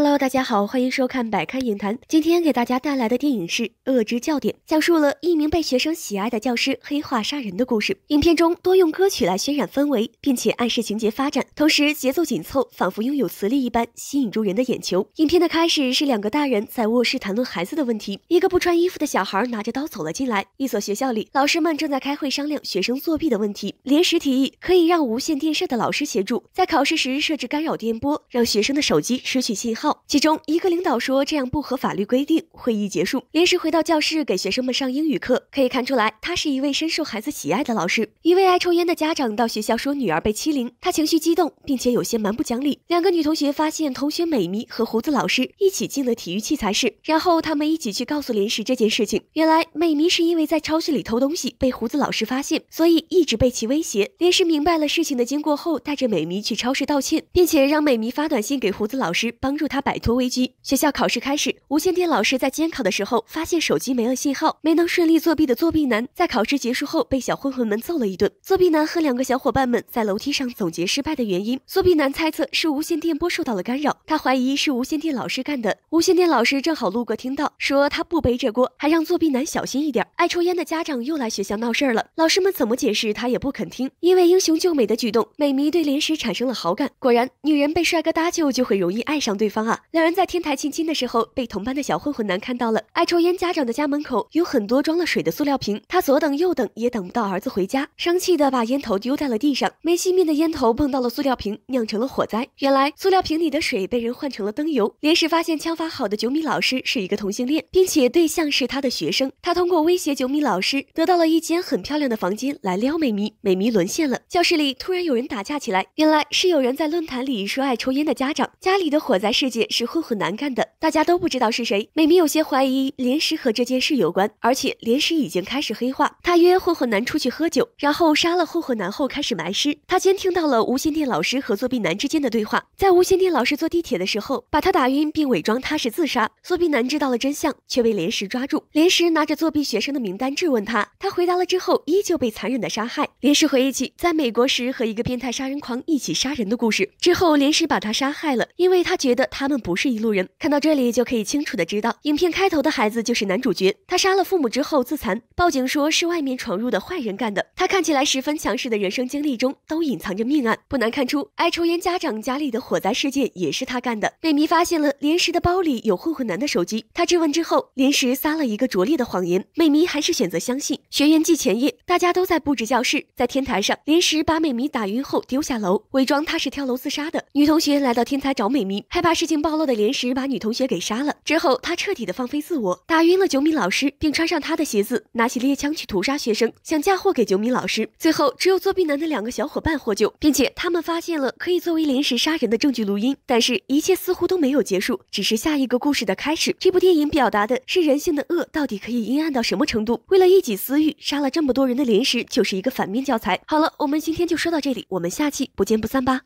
Hello，大家好，欢迎收看《百看言谈》。今天给大家带来的电影是《恶之教典》，讲述了一名被学生喜爱的教师黑化杀人的故事。影片中多用歌曲来渲染氛围，并且暗示情节发展，同时节奏紧凑，仿佛拥有磁力一般吸引住人的眼球。影片的开始是两个大人在卧室谈论孩子的问题，一个不穿衣服的小孩拿着刀走了进来。一所学校里，老师们正在开会商量学生作弊的问题。临时提议可以让无线电视的老师协助，在考试时设置干扰电波，让学生的手机失去信号。其中一个领导说：“这样不合法律规定。”会议结束，临石回到教室给学生们上英语课。可以看出来，他是一位深受孩子喜爱的老师。一位爱抽烟的家长到学校说女儿被欺凌，他情绪激动，并且有些蛮不讲理。两个女同学发现同学美迷和胡子老师一起进了体育器材室，然后他们一起去告诉连石这件事情。原来美迷是因为在超市里偷东西被胡子老师发现，所以一直被其威胁。连石明白了事情的经过后，带着美迷去超市道歉，并且让美迷发短信给胡子老师帮助。他摆脱危机，学校考试开始。无线电老师在监考的时候发现手机没了信号，没能顺利作弊的作弊男在考试结束后被小混混们揍了一顿。作弊男和两个小伙伴们在楼梯上总结失败的原因，作弊男猜测是无线电波受到了干扰，他怀疑是无线电老师干的。无线电老师正好路过，听到说他不背这锅，还让作弊男小心一点。爱抽烟的家长又来学校闹事儿了，老师们怎么解释他也不肯听。因为英雄救美的举动，美迷对临时产生了好感。果然，女人被帅哥搭救就会容易爱上对方。两人在天台亲亲的时候，被同班的小混混男看到了。爱抽烟家长的家门口有很多装了水的塑料瓶，他左等右等也等不到儿子回家，生气的把烟头丢在了地上。没熄灭的烟头碰到了塑料瓶，酿成了火灾。原来塑料瓶里的水被人换成了灯油。临时发现枪法好的九米老师是一个同性恋，并且对象是他的学生。他通过威胁九米老师，得到了一间很漂亮的房间来撩美迷，美迷沦陷了。教室里突然有人打架起来，原来是有人在论坛里说爱抽烟的家长家里的火灾是。姐件是混混男干的，大家都不知道是谁。美美有些怀疑莲石和这件事有关，而且莲石已经开始黑化。他约混混男出去喝酒，然后杀了混混男后开始埋尸。他监听到了无线电老师和作弊男之间的对话，在无线电老师坐地铁的时候把他打晕并伪装他是自杀。作弊男知道了真相，却被莲石抓住。莲石拿着作弊学生的名单质问他，他回答了之后依旧被残忍的杀害。莲石回忆起在美国时和一个变态杀人狂一起杀人的故事，之后莲石把他杀害了，因为他觉得。他们不是一路人。看到这里就可以清楚的知道，影片开头的孩子就是男主角。他杀了父母之后自残，报警说是外面闯入的坏人干的。他看起来十分强势的人生经历中都隐藏着命案。不难看出，爱抽烟家长家里的火灾事件也是他干的。美迷发现了连石的包里有混混男的手机，他质问之后，连石撒了一个拙劣的谎言。美迷还是选择相信。学园祭前夜，大家都在布置教室，在天台上，连石把美迷打晕后丢下楼，伪装他是跳楼自杀的。女同学来到天台找美迷，害怕是。性暴露的莲石把女同学给杀了之后，他彻底的放飞自我，打晕了九米老师，并穿上他的鞋子，拿起猎枪去屠杀学生，想嫁祸给九米老师。最后，只有作弊男的两个小伙伴获救，并且他们发现了可以作为莲石杀人的证据录音。但是，一切似乎都没有结束，只是下一个故事的开始。这部电影表达的是人性的恶到底可以阴暗到什么程度？为了一己私欲杀了这么多人的莲石就是一个反面教材。好了，我们今天就说到这里，我们下期不见不散吧。